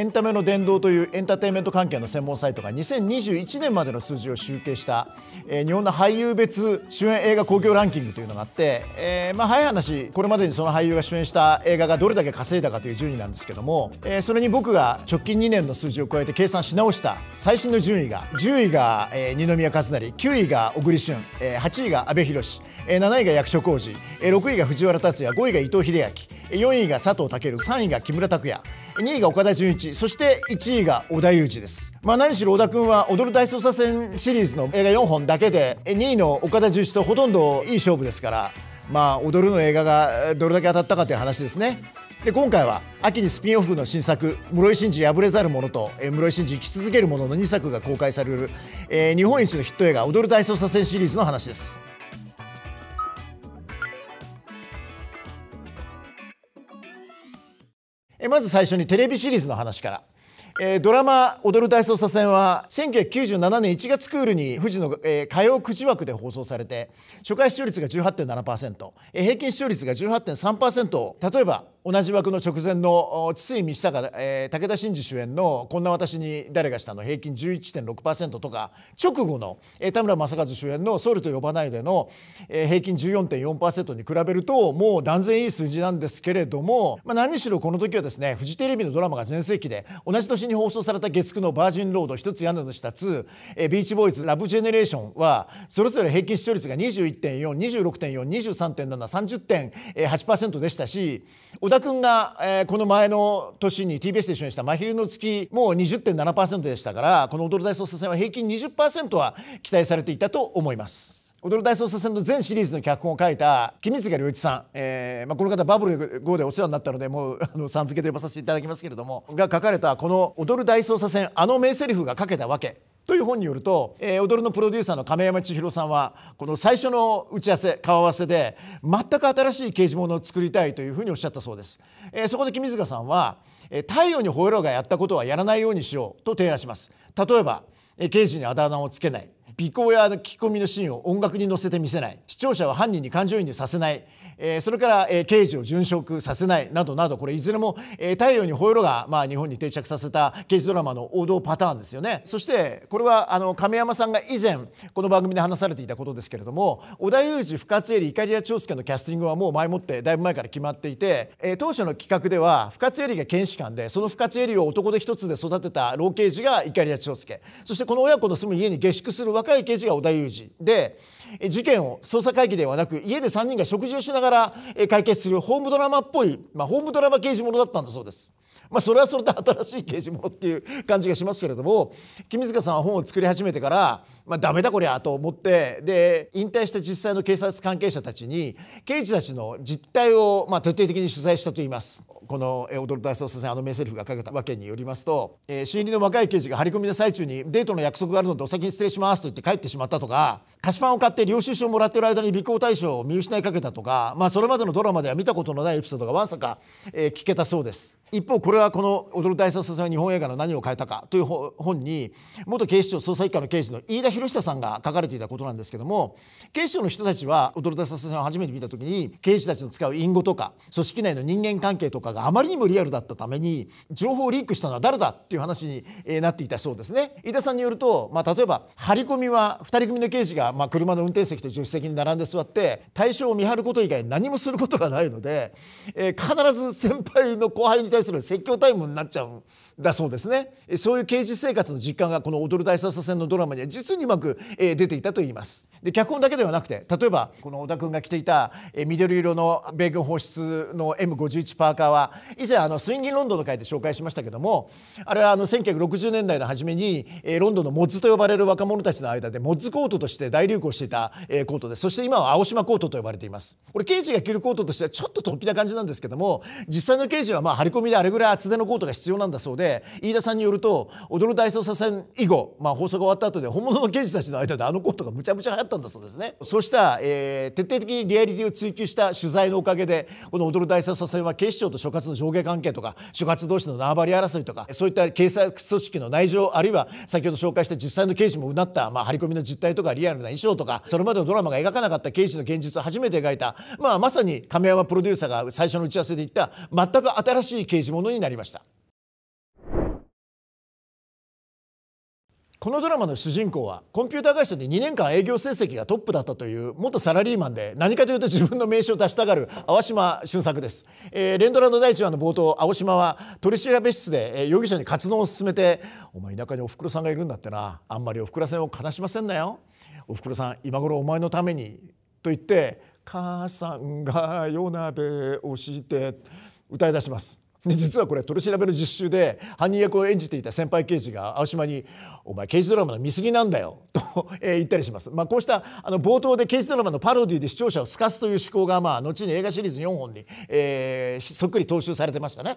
エンタメの殿堂というエンターテインメント関係の専門サイトが2021年までの数字を集計した、えー、日本の俳優別主演映画興行ランキングというのがあって、えー、まあ、早い話これまでにその俳優が主演した映画がどれだけ稼いだかという順位なんですけども、えー、それに僕が直近2年の数字を加えて計算し直した最新の順位が10位が、え二宮和也9位が小栗旬、え8位が阿部寛、え7位が役所広司、え6位が藤原竜也5位が伊藤英明4位が佐藤健3位が木村拓哉2位が岡田准一そして1位が織田裕二ですまあ何しろ織田君は「踊る大捜査線」シリーズの映画4本だけで2位の岡田准一とほとんどいい勝負ですからまあ踊るの映画がどれだけ当たったかという話ですねで今回は秋にスピンオフの新作「室井真二破れざる者」と「室井真二生き続ける者」の2作が公開される、えー、日本一のヒット映画「踊る大捜査線」シリーズの話です。まず最初にテレビシリーズの話から。えー、ドラマ「踊る大捜査線」は1997年1月クールに富士の、えー、火曜9時枠で放送されて初回視聴率が18.7%、えー、平均視聴率が18.3%を例えば同じ枠の直前の筒井道隆、えー、武田真治主演の「こんな私に誰がした」の平均11.6%とか直後の、えー、田村正和主演の「ソウルと呼ばないでの」えー、平均14.4%に比べるともう断然いい数字なんですけれども、まあ、何しろこの時はですねフジテレビのドラマが全盛期で同じ年に放送された月9の「バージンロード」一つ屋根の下2、えー、ビーチボーイズラブジェネレーションはそれぞれ平均視聴率が21.426.423.730.8%でしたし田君が、えー、この前の年に TBS で一緒にした「真昼の月」もう20.7%でしたからこの「踊る大捜査線」は平均20%は期待されていたと思います。踊る大捜査線の全シリーズの脚本を書いた君塚良一さん、えーまあ、この方バブル5でお世話になったのでもうあのさん付けと呼ばさせていただきますけれどもが書かれたこの「踊る大捜査線あの名台詞が書けたわけ」という本によると、えー、踊るのプロデューサーの亀山千尋さんはこの最初の打ち合わせ顔合わせで全く新しい掲示物を作りたいというふうにおっしゃったそうです、えー、そこで君塚さんは「太陽にほえろ」がやったことはやらないようにしようと提案します例えば、え刑事にあだ名をつけない尾行や聞き込みのシーンを音楽に乗せて見せない視聴者は犯人に感情移入させないえそれから、え刑事を殉職させないなどなどこれいずれも、え太陽にほえろが、まあ、日本に定着させた刑事ドラマの王道パターンですよねそしてこれはあの亀山さんが以前この番組で話されていたことですけれども織田裕二深津絵里いかりや長介のキャスティングはもう前もってだいぶ前から決まっていて、え当初の企画では深津絵里が検視官でその深津絵里を男で一つで育てた老刑事がいかりや長介そしてこの親子の住む家に下宿する若い刑事が織田裕二で事件を捜査会議ではなく家で3人が食事をしながらから解決するホームドラマっぽい、まあ、ホームドラマ刑事ものだったんだそうです。まあ、それはそれで新しい刑事ものっていう感じがしますけれども君塚さんは本を作り始めてからまあ、ダメだこりゃと思ってで引退した実際の警察関係者たちに刑事たちの実態を、まあ、徹底的に取材したといいますこの「踊る大捜査線」あの名セリフがかけたわけによりますと、えー、新入りの若い刑事が張り込みの最中にデートの約束があるのでお先に失礼しますと言って帰ってしまったとか菓子パンを買って領収書をもらってる間に尾行対象を見失いかけたとか、まあ、それまでのドラマでは見たことのないエピソードがわんさか、え聞けたそうです一方これはこの「踊る大捜査線」は日本映画の何を変えたかという本に元警視庁捜査一課の刑事の飯田博久さんが書かれていたことなんですけども警視庁の人たちは踊る大殺人を初めて見た時に刑事たちの使う隠語とか組織内の人間関係とかがあまりにもリアルだったために情報をリークしたのは誰だっていう話になっていたそうですね飯田さんによると、まあ、例えば張り込みは2人組の刑事が、まあ、車の運転席と助手席に並んで座って対象を見張ること以外何もすることがないので、えー、必ず先輩の後輩に対する説教タイムになっちゃうだそうですねそういう刑事生活の実感がこの「踊る大捜査線」のドラマには実にうまく、え出ていたといいますで脚本だけではなくて例えばこの小田君が着ていた、え緑色の米軍放出の M51 パーカーは以前あのスインギンロンドンの回で紹介しましたけどもあれはあの1960年代の初めに、えロンドンのモッズと呼ばれる若者たちの間でモッズコートとして大流行していた、えコートでそして今は青島コートと呼ばれていますこれ刑事が着るコートとしてはちょっと突飛な感じなんですけども実際の刑事はまあ張り込みであれぐらい厚手のコートが必要なんだそうで飯田さんによると「踊る大捜査線」以後、まあ、放送が終わった後で本物の刑事たちの間であのコントがむちゃむちゃ流行ったんだそうですねそうした、えー、徹底的にリアリティを追求した取材のおかげでこの「踊る大捜査線」は警視庁と所轄の上下関係とか所轄同士の縄張り争いとかそういった警察組織の内情あるいは先ほど紹介した実際の刑事もうなった、まあ、張り込みの実態とかリアルな衣装とかそれまでのドラマが描かなかった刑事の現実を初めて描いた、まあ、まさに亀山プロデューサーが最初の打ち合わせで言った全く新しい刑事ものになりました。このドラマの主人公はコンピューター会社で2年間営業成績がトップだったという元サラリーマンで何かというと自分の名刺を出したがる青島俊作です、えー、連ドラの第1話の冒頭青島は取調室で容疑者に活動を進めて「お前田舎におふくろさんがいるんだってなあんまりおふくろさんを悲しませんなよおふくろさん今頃お前のために」と言って「母さんが夜鍋をして」歌い出します。実はこれ取り調べの実習で犯人役を演じていた先輩刑事が青島に「お前刑事ドラマの見過ぎなんだよ」と、え言ったりします、まあ、こうしたあの冒頭で刑事ドラマのパロディで視聴者を透かすという思考が、まあ、後に映画シリーズ4本に、えそっくり踏襲されてましたね。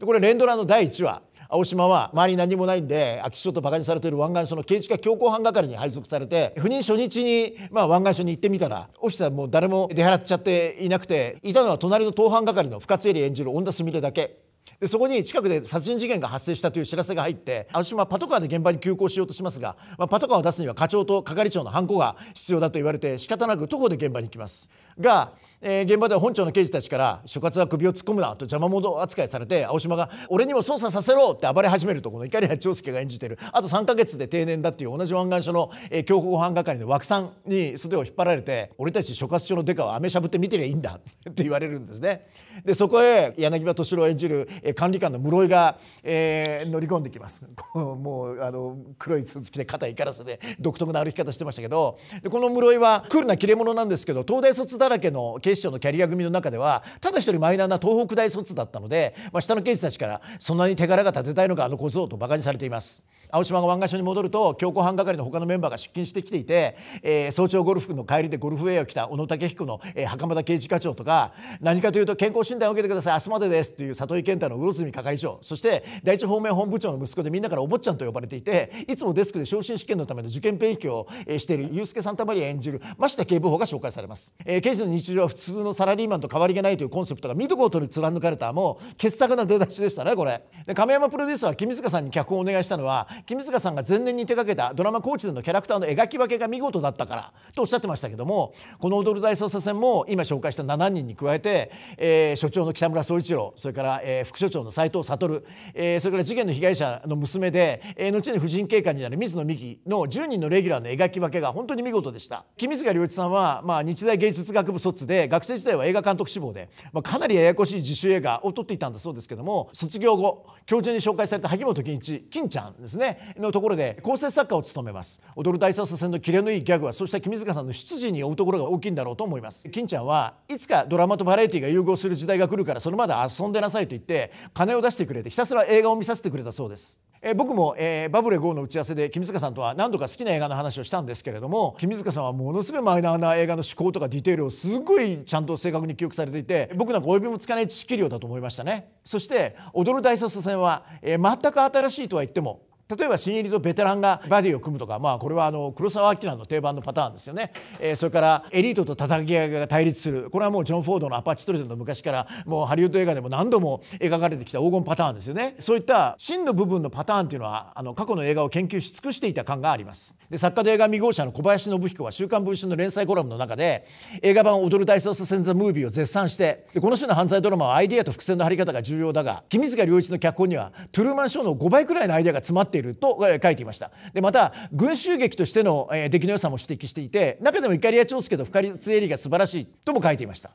これ連ドラの第1話青島は周り何もないんで空き地とバカにされてる湾岸署の刑事課強行犯係に配属されて赴任初日に、まあ、湾岸署に行ってみたらオフィスはもう誰も出払っちゃっていなくていたのは隣の当犯係の深津絵里演じる恩田すみれだけ。でそこに近くで殺人事件が発生したという知らせが入って青島はパトカーで現場に急行しようとしますが、まあ、パトカーを出すには課長と係長のハンコが必要だと言われて仕方なく徒歩で現場に行きますがえー、現場では本庁の刑事たちから所轄は首を突っ込むなと邪魔者扱いされて青島が「俺にも捜査させろ!」って暴れ始めるとこの怒りは長介が演じてるあと3か月で定年だっていう同じ湾岸署の、えー、強行犯係の枠さんに袖を引っ張られて「俺たち所轄署のデカは飴しゃぶって見てりゃいいんだ」って言われるんですね。でそこへ柳葉敏郎演じる、えー、管理官の室井が、えー、乗り込んできます。もうあの黒いスーツ着て肩いからすで独特な歩き方してましたけどでこの室井はクールな切れ者なんですけど東大卒だらけの警視庁のキャリア組の中ではただ一人マイナーな東北大卒だったので、まあ、下の刑事たちからそんなに手柄が立てたいのかあの小僧と馬鹿にされています。青島が湾岸署に戻ると強行犯係の他のメンバーが出勤してきていて、えー、早朝ゴルフの帰りでゴルフウェアを着た小野武彦の、えー、袴田刑事課長とか何かというと健康診断を受けてください明日までですという里井健太の魚住係長そして第一方面本部長の息子でみんなからお坊ちゃんと呼ばれていていつもデスクで昇進試験のための受験勉強を、えしている祐介サンタマリア演じる増田警部補が紹介されます、えー、刑事の日常は普通のサラリーマンと変わりがないというコンセプトが見どことに貫かれたもう傑作な出だしでしたねこれで亀山プロデューサーは君塚さんに脚本をお願いしたのは君塚さんが前年に手掛けたドラマ「コーチでのキャラクターの描き分けが見事だったからとおっしゃってましたけどもこの「踊る大捜査線」も今紹介した7人に加えて、えー、所長の北村総一郎それから、えー、副所長の斎藤悟、えー、それから事件の被害者の娘で、えー、後に婦人警官になる水野美紀の10人のレギュラーの描き分けが本当に見事でした君塚良一さんは、まあ、日大芸術学部卒で学生時代は映画監督志望で、まあ、かなりややこしい自主映画を撮っていたんだそうですけども卒業後教授に紹介された萩本欽一欽ちゃんですねねのところで構成作家を務めます踊る大捜査線のキレのいいギャグはそうした君塚さんの出自に追うところが大きいんだろうと思います金ちゃんはいつかドラマとバラエティが融合する時代が来るからそれまで遊んでなさいと言って金を出してくれてひたすら映画を見させてくれたそうですえ僕も、えー、バブレ号の打ち合わせで君塚さんとは何度か好きな映画の話をしたんですけれども君塚さんはものすごいマイナーな映画の思考とかディテールをすごいちゃんと正確に記憶されていて僕なんかお呼びもつかない知識量だと思いましたねそして「踊る大捜査線は」えー、全く新しいとは言っても例えば新入りとベテランがバディを組むとか、まあ、これはあの黒澤明の定番のパターンですよね、えー、それからエリートと叩き上げが対立するこれはもうジョン・フォードの「アパッチトレードの昔からもうハリウッド映画でも何度も描かれてきた黄金パターンですよねそういった真の部分のパターンっていうのはあの過去の映画を研究し尽くしていた感がありますで作家で映画未号者の小林信彦は「週刊文春」の連載コラムの中で映画版「踊る大捜査線ザ・ムービー」を絶賛してこの種の犯罪ドラマはアイデアと伏線の張り方が重要だが君塚良一の脚本にはトゥルーマンショーの5倍くらいのアイデアが詰まっているていると書いていましたでまた群衆劇としての出来の良さも指摘していて中でもイカリア長介と深津絵里が素晴らしいとも書いていました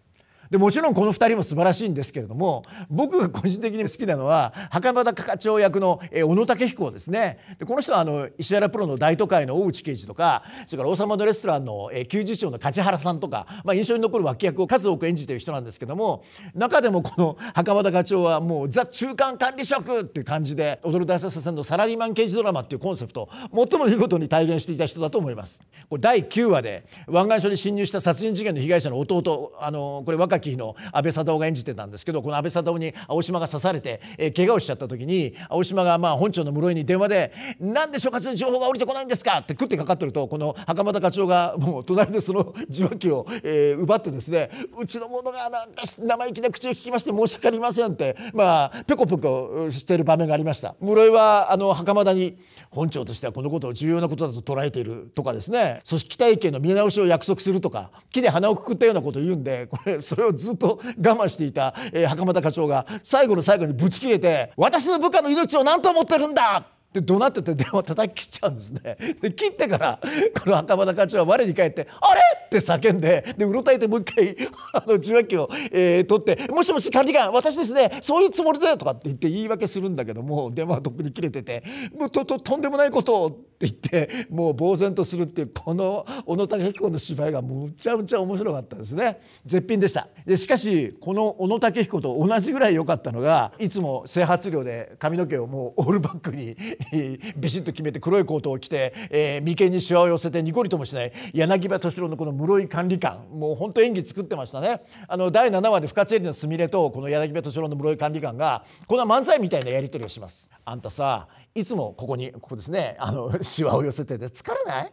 でもちろんこの2人も素晴らしいんですけれども僕が個人的に好きなのは袴田課長役の、え小野武彦ですねでこの人はあの石原プロの大都会の大内刑事とかそれから「王様のレストラン」の、えー、給仕長の梶原さんとか、まあ、印象に残る脇役を数多く演じてる人なんですけども中でもこの袴田課長はもうザ・中間管理職っていう感じで「踊る大作戦」のサラリーマン刑事ドラマっていうコンセプトを最も見事に体現していた人だと思います。これ第9話で湾岸署に侵入した殺人事件の被害者の弟あのこれ若キ日の阿部サダが演じてたんですけどこの阿部佐藤に青島が刺されて、えー、怪我をしちゃった時に青島がまあ本庁の室井に電話で「なんで所轄の情報が降りてこないんですか!」って食ってかかってるとこの袴田課長がもう隣でその受話器を、えー、奪ってですね「うちの者がなんか生意気な口を聞きまして申し訳ありません」ってまあペコペコしてる場面がありました。室井はあの袴田に本庁としてはこのことを重要なことだと捉えているとかですね組織体系の見直しを約束するとか木で鼻をくくったようなことを言うんでこれそれをずっと我慢していた、え袴田課長が最後の最後にぶち切れて「私の部下の命を何と思ってるんだ!」で怒鳴ってて電話叩き切っちゃうんですねで切ってからこの袴田課長は我に返って「あれ?」って叫んででうろたえてもう一回あの受話器を、えー、取って「もしもし管理官私ですねそういうつもりだよ」とかって言って言い訳するんだけども電話はとっくに切れてて「もうとととんでもないことを」って言ってもう呆然とするっていうこの小野武彦の芝居がむちゃむちゃ面白かったですね絶品でしたでしかしこの小野武彦と同じぐらい良かったのがいつも整髪料で髪の毛をもうオールバックに ビシッと決めて黒いコートを着て、えー、眉間にしわを寄せてニコリともしない柳葉敏郎のこの室井管理官もう本当演技作ってましたねあの第7話で深津絵里のすみれとこの柳葉敏郎の室井管理官がこんな漫才みたいなやり取りをします。あんたさいつもここにここですねあのしわを寄せてて疲れない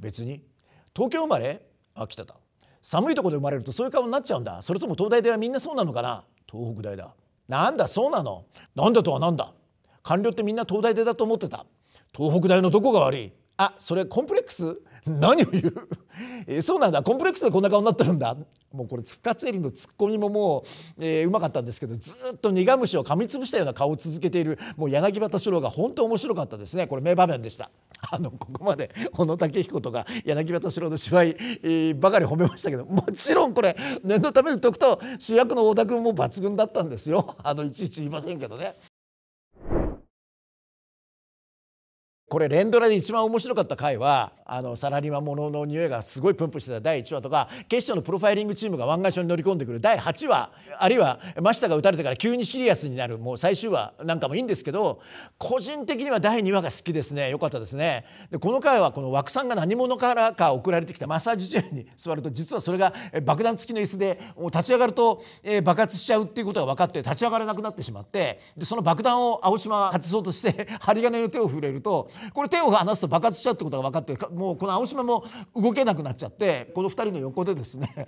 別に東京生まれあ来てた寒いとこで生まれるとそういう顔になっちゃうんだそれとも東大ではみんなそうなのかな東北大だなんだそうなのなんだとはなんだ官僚ってみんな東大出だと思ってた東北大のどこが悪いあそれコンプレックス何を言う えそうなんだコンプレックスでこんな顔になってるんだもうこれ深津絵里のツッコミももう、えー、うまかったんですけどずっと苦虫を噛みつぶしたような顔を続けているもう柳畑四郎が本当面白かったですねこれ名場面でした。あのここまで小野武彦とか柳畑四郎の芝居、えー、ばかり褒めましたけどもちろんこれ念のために解くと主役の太田君も抜群だったんですよあのいちいち言いませんけどね。これ連ドラで一番面白かった回はあのサラリーマンものの匂いがすごいプンプンしてた第1話とか決勝のプロファイリングチームが湾岸署に乗り込んでくる第8話あるいは真下が打たれてから急にシリアスになるもう最終話なんかもいいんですけど個人的には第2話が好きですね良かったですねでこの回はこの枠さんが何者からか送られてきたマッサージチェアに座ると実はそれが爆弾付きの椅子で立ち上がると爆発しちゃうっていうことが分かって立ち上がれなくなってしまってでその爆弾を青島外そうとして針金の手を触れるとこれ手を離すと爆発しちゃうってことが分かってもうこの青島も動けなくなっちゃってこの2人の横でですね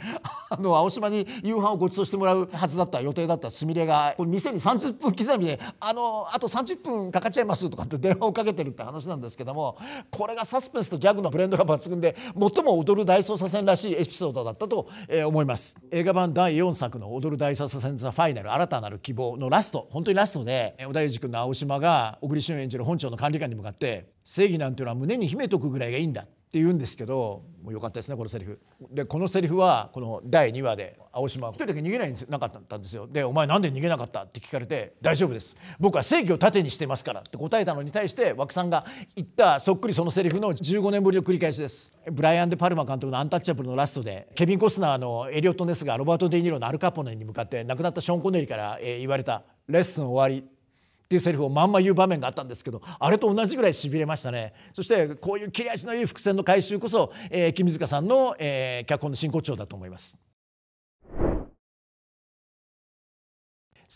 あの青島に夕飯をご馳走してもらうはずだった予定だったすみれがこれ店に30分刻みで「あのあと30分かかっちゃいます」とかって電話をかけてるって話なんですけどもこれがサスペンスとギャグのブレンドが抜群で最も踊る大捜査線らしいエピソードだったと思います映画版第4作の「踊る大捜査線ザファイナル新たなる希望」のラスト本当にラストで織田裕二君の青島が小栗旬演じる本庁の管理官に向かって正義なんていうのは胸に秘めとくぐらいがいいんだって言うんですけどもうよかったですねこのセリフでこのセリフはこの第2話で青島一人だけ逃げないんですなかったんですよで「お前なんで逃げなかった?」って聞かれて「大丈夫です僕は正義を盾にしてますから」って答えたのに対して枠さんが言ったそっくりそのセリフの15年ぶりの繰り返しですブライアン・デ・パルマ監督の「アンタッチャブル」のラストでケビン・コスナーのエリオット・ネスがロバート・デ・ニーロのアルカポネに向かって亡くなったショーン・コネリから言われた「レッスン終わり」っていうセリフをまんま言う場面があったんですけどあれと同じぐらいしびれましたねそしてこういう切れ味のいい伏線の回収こそ、えー、君塚さんの、えー、脚本の真骨頂だと思います。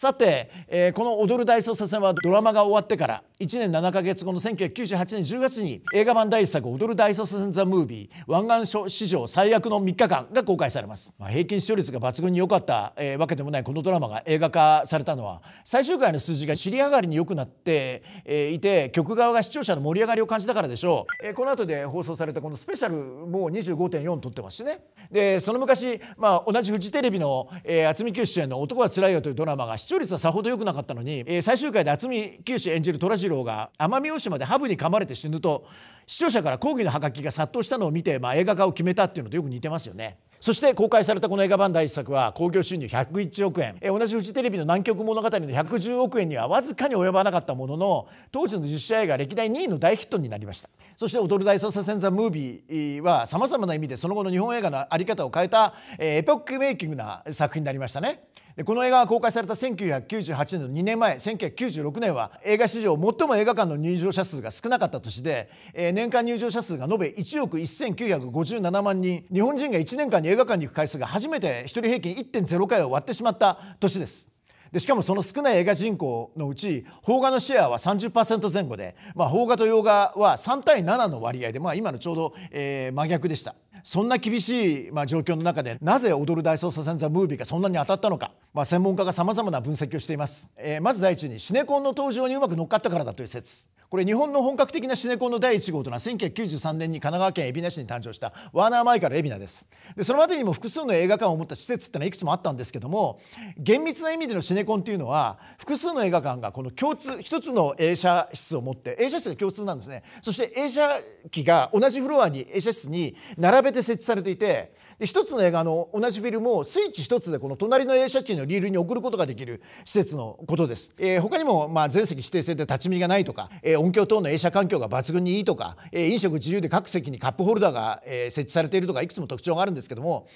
さて、えー、この「踊る大捜査線」はドラマが終わってから1年7ヶ月後の1998年10月に映画版第1作「踊る大捜査線ザ・ムービー」湾岸史上最悪の3日間が公開されます、まあ、平均視聴率が抜群に良かった、えー、わけでもないこのドラマが映画化されたのは最終回の数字が尻上がりに良くなって、えー、いて曲側が視聴者の盛り上がりを感じたからでしょう、えー、この後で放送されたこのスペシャルも25.4撮ってますしねでその昔、まあ、同じフジテレビのえ渥美清主演の「男はつらいよ」というドラマが視聴率はさほど良くなかったのに、えー、最終回で渥美清演じる虎次郎が奄美大島でハブに噛まれて死ぬと視聴者から抗議のハガキが殺到したのを見て、まあ、映画化を決めたっていうのとよく似てますよね。そして公開されたこの映画版第1作は興行収入101億円え同じフジテレビの「南極物語」の110億円にはわずかに及ばなかったものの当時の実写映画歴代2位の大ヒットになりましたそして「踊る大捜査線・ザ・ムービー」はさまざまな意味でその後の日本映画の在り方を変えたエポックメイキングな作品になりましたね。この映画が公開された1998年の2年前1996年は映画史上最も映画館の入場者数が少なかった年で、え年間入場者数が延べ1億1957万人日本人が1年間に映画館に行く回数が初めて1人平均1.0回を割ってしまった年です。でしかもその少ない映画人口のうち邦画のシェアは30%前後で、まあ、邦画と洋画は3対7の割合で、まあ、今のちょうど、えー、真逆でした。そんな厳しい、まあ、状況の中でなぜ「踊る大捜査線ザ・ムービー」がそんなに当たったのか、まあ、専門家がさまざまな分析をしています、えー、まず第一にシネコンの登場にうまく乗っかったからだという説これ日本の本格的なシネコンの第1号というのは1993年に神奈川県海老名市に誕生したワーナー・前から海老名ですでそのまでにも複数の映画館を持った施設ってのはいくつもあったんですけども厳密な意味でのシネコンっていうのは複数の映画館がこの共通一つの映写室を持って映写室が共通なんですねそして映写機が同じフロアに映写室に並べて設置されていてで一つの映画の同じフィルムをスイッチ一つでこの隣の映写機のリールに送ることができる施設のことです、えー、他にもまあ全席指定制で立ち見がないとか、えー、音響等の映写環境が抜群にいいとか、えー、飲食自由で各席にカップホルダーが、えー、設置されているとかいくつも特徴があるんですけども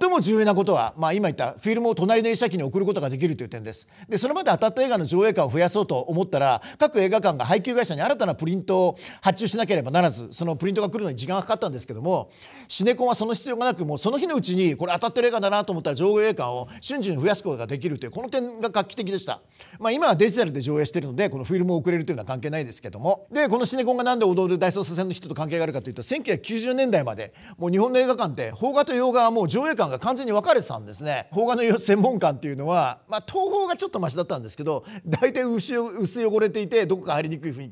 最も重要なことは、まあ、今言ったフィルムを隣の映写機に送ることができるという点ですでそれまで当たった映画の上映館を増やそうと思ったら各映画館が配給会社に新たなプリントを発注しなければならずそのプリントが来るのに時間がかかったんですけどもシネコンはその必要がなくもその日のうちにこれ当たってる映画だなと思ったら上映映画を瞬時に増やすことができるというこの点が画期的でした、まあ、今はデジタルで上映してるのでこのフィルムを送れるというのは関係ないですけどもでこのシネコンが何で踊る大捜査線の人と関係があるかというと1990年代までもう日本の映画館って邦画と洋画はもう上映館が完全に分かれてたんですね邦画の専門館っていうのは、まあ、東宝がちょっとマシだったんですけど大体薄汚れていてどこか入りにくい雰囲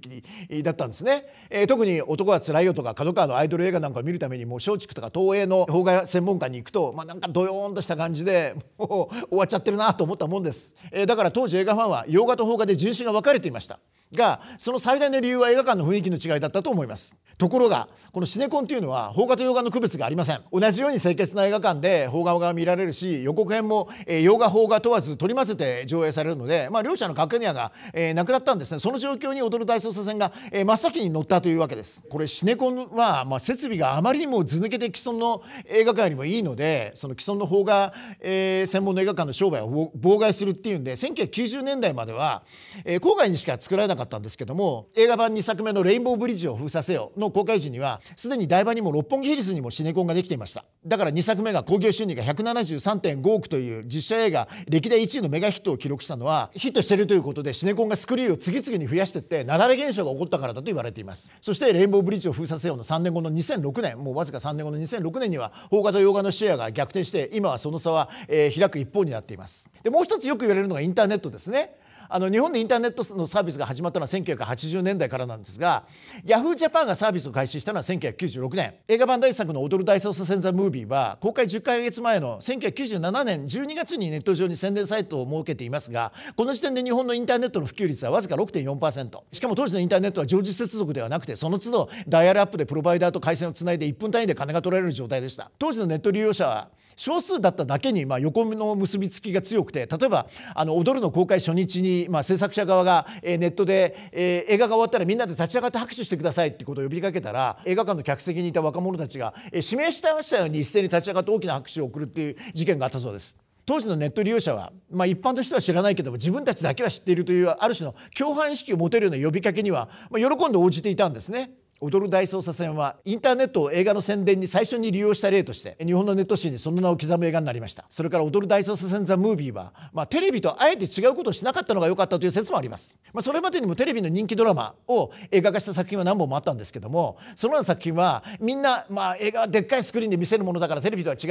気だったんですね、えー、特に「男はつらいよ」とか角川のアイドル映画なんかを見るためにもう松竹とか東映の邦画専門家に行くと、まあ、なんかドヨーンとした感じでもう終わっちゃってるなと思ったもんです、えー、だから当時映画ファンは洋画と邦画で人種が分かれていましたがその最大の理由は映画館の雰囲気の違いだったと思いますところがこのシネコンというのは邦画と洋画の区別がありません同じように清潔な映画館で邦画が見られるし予告編も、え洋画邦画問わず取り混ぜて上映されるので、まあ、両者の格ニアが、えー、なくなったんですねその状況に踊る大捜査線が、えー、真っ先に乗ったというわけですこれシネコンは、まあ、設備があまりにも図抜けて既存の映画館よりもいいのでその既存の邦画、えー、専門の映画館の商売を妨害するっていうんで1990年代までは、えー、郊外にしか作られなかったんですけども映画版2作目の「レインボーブリッジを封鎖せよ」のの公開時にはすでに台場にも六本木ヒルズにもシネコンができていましただから2作目が興行収入が173.5億という実写映画歴代1位のメガヒットを記録したのはヒットしてるということでシネコンがスクリーンを次々に増やしていって雪崩現象が起こったからだと言われていますそしてレインボーブリッジを封鎖せよの3年後の2006年もうわずか3年後の2006年には邦画と洋画のシェアが逆転して今はその差は、えー、開く一方になっていますでもう一つよく言われるのがインターネットですねあの日本でインターネットのサービスが始まったのは1980年代からなんですが Yahoo! ジャパンがサービスを開始したのは1996年映画版大作の「踊る大捜査線座ムービー」は公開10ヶ月前の1997年12月にネット上に宣伝サイトを設けていますがこの時点で日本のインターネットの普及率はわずか6.4%しかも当時のインターネットは常時接続ではなくてその都度ダイヤルアップでプロバイダーと回線をつないで1分単位で金が取られる状態でした当時のネット利用者は少数だっただけに、まあ、横の結びつきが強くて例えば「あの踊る」の公開初日に、まあ、制作者側が、えー、ネットで、えー、映画が終わったらみんなで立ち上がって拍手してくださいってことを呼びかけたら映画館の客席にいた若者たちが、えー、指名したように一斉に立ち上がって大きな拍手を送るっていう事件があったそうです。当時のネット利用者は、まあ、一般としては知らないけども自分たちだけは知っているというある種の共犯意識を持てるような呼びかけには、まあ、喜んで応じていたんですね。「踊る大捜査線」はインターネットを映画の宣伝に最初に利用した例として日本のネット誌にその名を刻む映画になりましたそれから「踊る大捜査線ザ・ムービーは」まあ、テレビとあえて違うことをしなかったのが良かったという説もあります、まあ、それまでにもテレビの人気ドラマを映画化した作品は何本もあったんですけどもそのような作品はみんな、まあ、映画はでっかいスクリーンで見せるものだからテレビとは違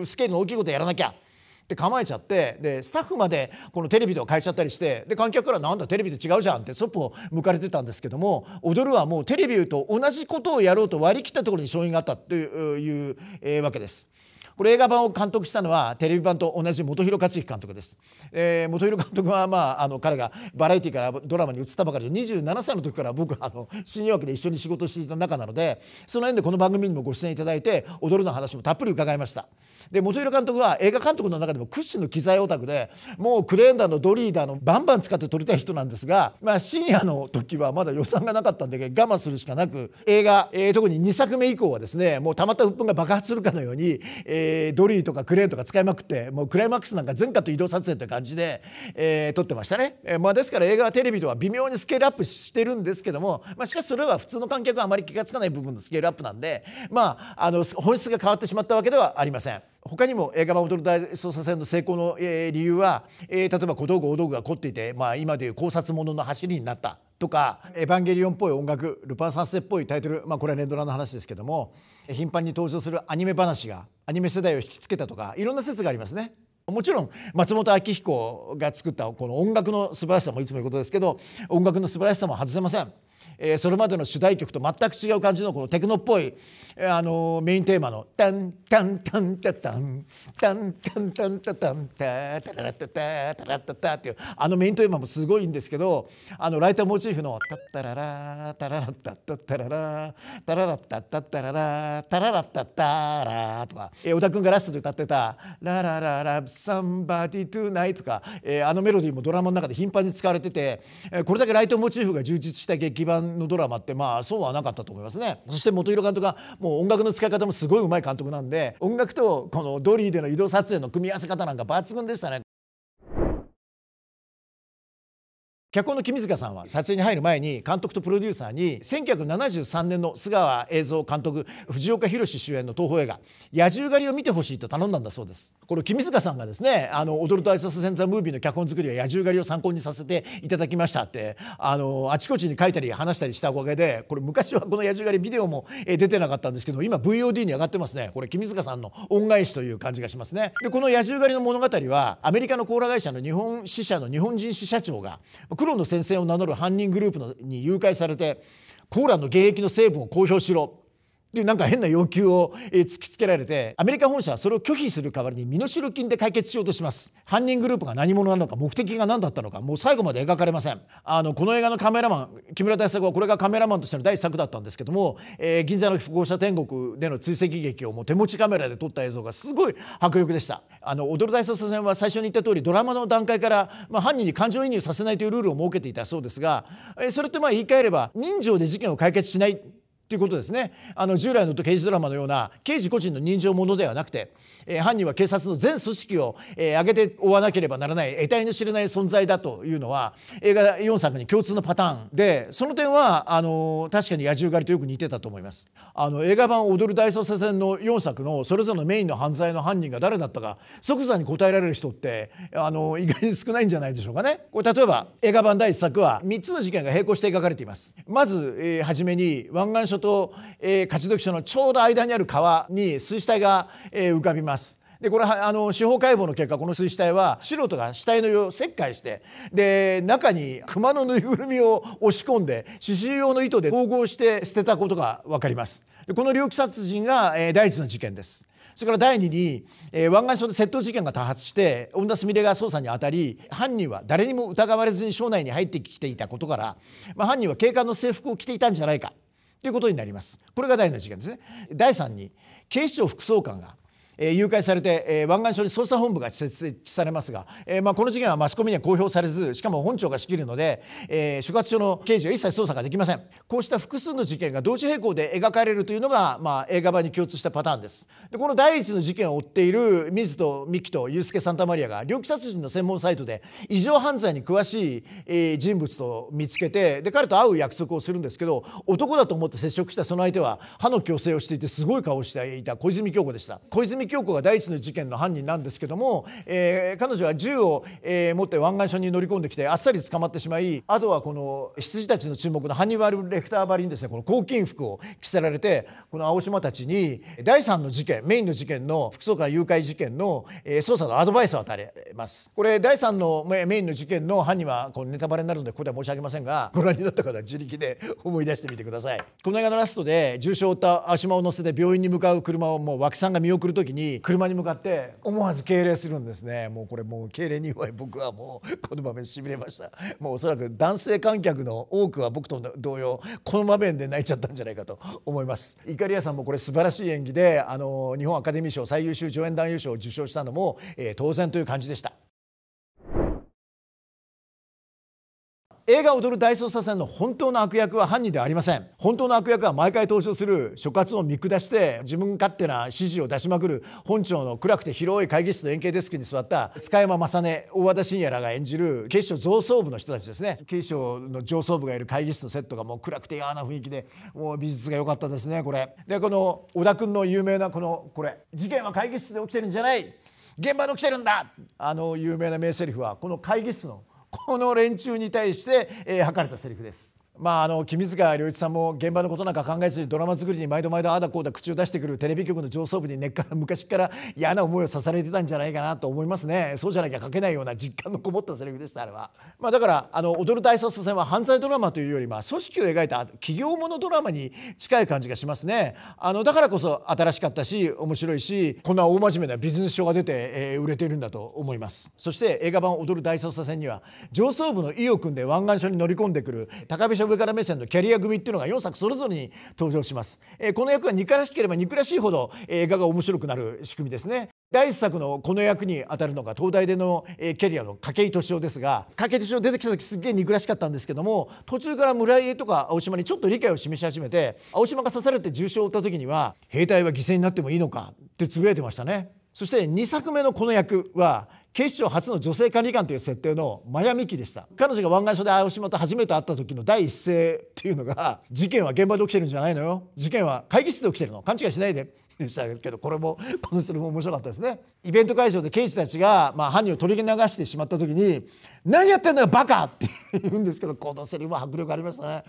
うスケールの大きいことやらなきゃって構えちゃってでスタッフまでこのテレビと変えちゃったりしてで観客から「なんだテレビと違うじゃん」ってそっぽを向かれてたんですけども「踊る」はもうテレビと同じことをやろうと割り切ったところに勝因があったという、えー、わけです。これ映画版を監督したのはテレビ版と同じ本広克之監督です、えー、本広監督は、まあ、あの彼がバラエティからドラマに移ったばかりで27歳の時から僕あの新予約で一緒に仕事していた仲なのでその辺でこの番組にもご出演いただいて踊るの話もたっぷり伺いました。で元弘監督は映画監督の中でも屈指の機材オタクでもうクレーンだのドリーだのバンバン使って撮りたい人なんですが、まあ、深夜の時はまだ予算がなかったんで我慢するしかなく映画、えー、特に2作目以降はですねもうたまった鬱憤が爆発するかのように、えー、ドリーとかクレーンとか使いまくってもうクライマックスなんか前科と移動撮影という感じで、えー、撮ってましたね、えーまあ、ですから映画はテレビとは微妙にスケールアップしてるんですけども、まあ、しかしそれは普通の観客はあまり気が付かない部分のスケールアップなんでまああの本質が変わってしまったわけではありません。他にもガバモトル大捜査線の成功の、え理由は、え例えば小道具大道具が凝っていて、まあ、今でいう考察ものの走りになったとか「エヴァンゲリオン」っぽい音楽「ルパン三世」っぽいタイトル、まあ、これは連ドラの話ですけども頻繁に登場するアニメ話がアニメ世代を引きつけたとかいろんな説がありますね。もちろん松本明彦が作ったこの音楽の素晴らしさもいつも言うことですけど音楽の素晴らしさも外せません。えー、それまでの主題曲と全く違う感じのこのテクノっぽいあのメインテーマの「タンタンタンタタンタンタンタンタタンタタラタタタラタタ」っていうあのメインテーマもすごいんですけどあのライターモチーフの「タッタララタララッタッタッタララタララッタッタッタララタララッタッタラ」とか小田君がラストで歌ってた「ララララブサンバディトゥナイ」とかあのメロディーもドラマの中で頻繁に使われててこれだけライターモチーフが充実した劇版のドラマってまあそうはなかったと思いますね。そして元監督がもうもう音楽の使い方もすごい上手い監督なんで音楽とこのドリーでの移動撮影の組み合わせ方なんか抜群でしたね。脚本の君塚さんは撮影に入る前に監督とプロデューサーに1973年の菅川映像監督藤岡弘主演の東宝映画「野獣狩り」を見てほしいと頼んだんだそうですこれ君塚さんがですね「あの踊る大センザムービー」の脚本作りは野獣狩りを参考にさせていただきましたってあのあちこちに書いたり話したりしたおかげでこれ昔はこの野獣狩りビデオも出てなかったんですけど今 VOD に上がってますねこれ君塚さんの恩返しという感じがしますねでこの野獣狩りの物語はアメリカのーラ会社の日本支社の日本人支社長が黒の先生を名乗る犯人グループに誘拐されてコーランの原液の成分を公表しろいうなんか変な要求を突きつけられてアメリカ本社はそれを拒否する代わりに身代金で解決しようとします犯人グループが何者なのか目的が何だったのかもう最後まで描かれませんあのこの映画のカメラマン木村大作はこれがカメラマンとしての第一作だったんですけども、えー、銀座の富行者天国での追跡劇をもう手持ちカメラで撮った映像がすごい迫力でしたあの踊る大捜査線は最初に言った通りドラマの段階から、まあ、犯人に感情移入させないというルールを設けていたそうですが、えー、それとまあ言い換えれば人情で事件を解決しないということですねあの従来の刑事ドラマのような刑事個人の人情ものではなくて、えー、犯人は警察の全組織を、えー、上げて追わなければならない得体の知れない存在だというのは映画4作に共通のパターンでその点はあの確かに野獣狩りとよく似てたと思います。あの映画版「踊る大捜査線」の4作のそれぞれのメインの犯罪の犯人が誰だったか即座に答えられる人ってあの意外に少ないんじゃないでしょうかね。これ例えば映画版第1作は3つの事件が並行して描かれています。まず、えー、初めに湾岸署と、えー、勝どき所のちょうど間にある川に水死体が、えー、浮かびます。でこれはあの司法解剖の結果この水死体は素人が死体のを切開してで中に熊のぬいぐるみを押し込んで刺繍用の糸で縫合して捨てたことが分かります。でこの猟奇殺人が、えー、第一の事件です。それから第2に、えー、湾岸署で窃盗事件が多発して恩田すみれが捜査にあたり犯人は誰にも疑われずに署内に入ってきていたことから、まあ、犯人は警官の制服を着ていたんじゃないかということになります。これが第2の事件ですね。第3に警視庁副総監がえ誘拐されて、え湾岸署に捜査本部が設置されますが、えまあ、この事件はマスコミには公表されずしかも本庁が仕切るので、え所轄署の刑事は一切捜査ができませんこうした複数の事件が同時並行で描かれるというのが、まあ、映画版に共通したパターンですでこの第一の事件を追っている水戸美紀と祐介サンタマリアが猟奇殺人の専門サイトで異常犯罪に詳しい、え人物と見つけてで彼と会う約束をするんですけど男だと思って接触したその相手は歯の矯正をしていてすごい顔をしていた小泉京子でした小泉京子が第一の事件の犯人なんですけども、えー、彼女は銃を、えー、持って湾岸署に乗り込んできてあっさり捕まってしまいあとはこの羊たちの注目のハニバル・レクターバリにですねこの抗菌服を着せられてこの青島たちに第三の事件メインの事件の副総監誘拐事件の、えー、捜査のアドバイスを与えます。これ第三のメインの事件の犯人はこのネタバレになるのでここでは申し上げませんがご覧になった方は自力で 思い出してみてください。この映画のラストで重傷を負った青島を乗せて病院に向かう車をもう脇さんが見送る時にに車に向かって思わず敬礼するんですねもうこれもう敬礼に弱い僕はもうこの場面しびれましたもうおそらく男性観客の多くは僕と同様この場面で泣いちゃったんじゃないかと思いますイカリアさんもこれ素晴らしい演技であの日本アカデミー賞最優秀助演男優賞を受賞したのも、えー、当然という感じでした。映画「踊る大捜査線」の本当の悪役は犯人ではありません本当の悪役は毎回登場する所轄を見下して自分勝手な指示を出しまくる本庁の暗くて広い会議室の円形デスクに座った塚山雅音大和田信也らが演じる警視庁上層部の人たちですね警視庁の上層部がいる会議室のセットがもう暗くて嫌な雰囲気でもう美術が良かったですねこれでこの小田君の有名なこのこれ事件は会議室で起きてるんじゃない現場で起きてるんだあの有名な名台詞はこの会議室のこの連中に対して、え吐かれたセリフですまあ、あの君塚良一さんも現場のことなんか考えずにドラマ作りに毎度毎度ああだこうだ口を出してくるテレビ局の上層部に根っから昔から嫌な思いをさされてたんじゃないかなと思いますねそうじゃなきゃ書けないような実感のこもったセリフでしたあれは、まあ、だからあの「踊る大捜査線」は犯罪ドラマというより、まあ、組織を描いた企業ものドラマに近い感じがしますねあのだからこそ新しかったし面白いしこんな大真面目なビジネス書が出て、えー、売れてるんだと思いますそして映画版「踊る大捜査線」には上層部の意を組んで湾岸署に乗り込んでくる高飛車上から目線のキャリア組っていうのが4作それぞれに登場します、えー、この役が憎らしければ憎らしいほど映画が面白くなる仕組みですね第1作のこの役に当たるのが東大での、えキャリアの筧敏夫ですが筧敏夫出てきた時すっげえ憎らしかったんですけども途中から村井とか青島にちょっと理解を示し始めて青島が刺されて重傷を負った時には兵隊は犠牲になってもいいのかってつぶやいてましたねそして2作目のこの役は警視庁初の女性管理官という設定のマヤミキでした彼女が湾岸署で青島と初めて会った時の第一声っていうのが事件は現場で起きてるんじゃないのよ事件は会議室で起きてるの勘違いしないででしたけどこれもこのそれも面白かったですねイベント会場で刑事たちが、まあ、犯人を取り流してしまった時に何やってんのよバカ!」って 言うんですけどこのセリフは迫力ありましたね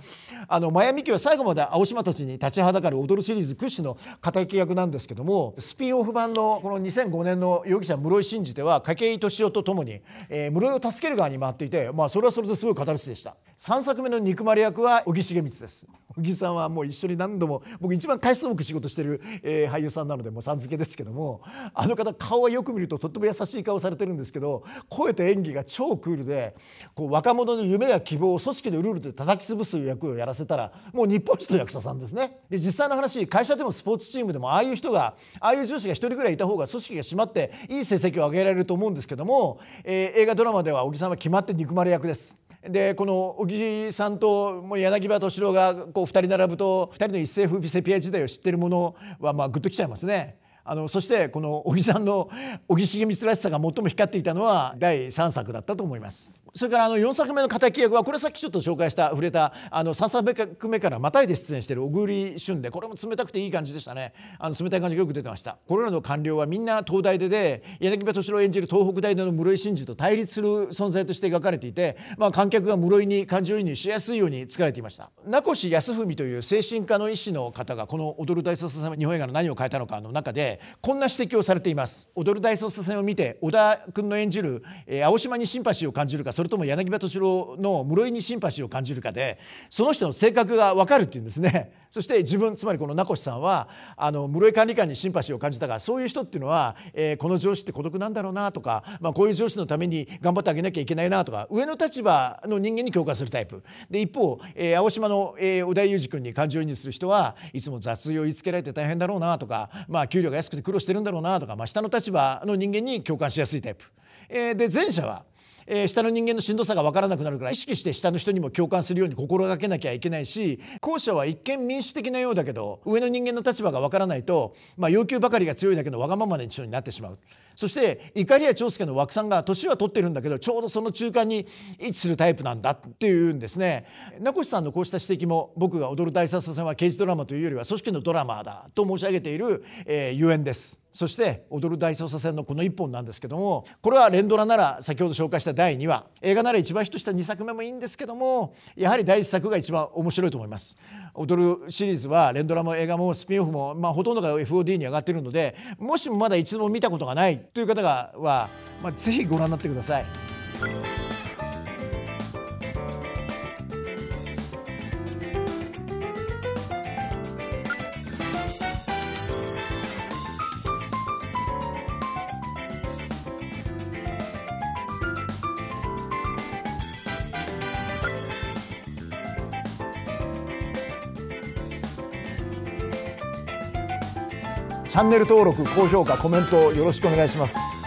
あのマヤミキは最後まで青島たちに立ちはだかる踊るシリーズ屈指の敵役なんですけどもスピンオフ版のこの2005年の容疑者室井信二では筧利夫とともに、えー、室井を助ける側に回っていて、まあ、それはそれですごいカタルでした3作目の憎まれ役は小木重光です小木さんはもう一緒に何度も僕一番回数多く仕事してる、えー、俳優さんなのでもうさん付けですけどもあの方顔はよく見るととっても優しい顔されてるんですけど声と演技が超クールででこう若者の夢や希望を組織のルールで叩き潰す役をやらせたらもう日本一の役者さんですねで実際の話会社でもスポーツチームでもああいう人がああいう上司が1人ぐらいいた方が組織が締まっていい成績を上げられると思うんですけども、えー、映画ドラマでは小木さんは決まって憎まれ役です。でこの小木さんと柳葉敏郎がこう2人並ぶと2人の一世風靡セピア時代を知ってるものはまあグッときちゃいますね。あのそしてこの小木さんの小木重光らしさが最も光っていたのは第3作だったと思います。それからあの4作目の敵役はこれさっきちょっと紹介した触れたあの3作目からまたいで出演している小栗旬でこれも冷たくていい感じでしたねあの冷たい感じがよく出てましたこれらの官僚はみんな東大出で柳葉敏郎演じる東北大の室井真二と対立する存在として描かれていて、まあ、観客が室井に感情移入しやすいように作られていました名越康文という精神科の医師の方がこの「踊る大捜査線」日本映画の何を変えたのかの中でこんな指摘をされています踊る大捜査線を見て小田君の演じる、え青島にシンパシーを感じるかそれとも柳葉敏郎の室井にシンパシーを感じるかでその人の性格が分かるっていうんですね そして自分つまりこの名越さんはあの室井管理官にシンパシーを感じたからそういう人っていうのは、えー、この上司って孤独なんだろうなとか、まあ、こういう上司のために頑張ってあげなきゃいけないなとか上の立場の人間に共感するタイプで一方、えー、青島の、えー、小田裕二君に感情移入する人はいつも雑用を言いつけられて大変だろうなとか、まあ、給料が安くて苦労してるんだろうなとか、まあ、下の立場の人間に共感しやすいタイプ。えで前者はえー、下の人間のしんどさが分からなくなるから意識して下の人にも共感するように心がけなきゃいけないし後者は一見民主的なようだけど上の人間の立場が分からないと、まあ、要求ばかりが強いだけのわがままな人になってしまう。そして怒りや長介の枠さんが年は取ってるんだけどちょうどその中間に位置するタイプなんだっていうんですね名越さんのこうした指摘も僕が「踊る大捜査線」は刑事ドラマというよりは組織のドラマだと申し上げている、えー、ゆえんです。そして「踊る大捜査線」のこの1本なんですけどもこれは連ドラなら先ほど紹介した第2話映画なら一番ヒットした2作目もいいんですけどもやはり第1作が一番面白いと思います。踊るシリーズは連ドラも映画もスピンオフも、まあ、ほとんどが FOD に上がってるのでもしもまだ一度も見たことがないという方がは、まあ、ぜひご覧になってください。チャンネル登録高評価コメントよろしくお願いします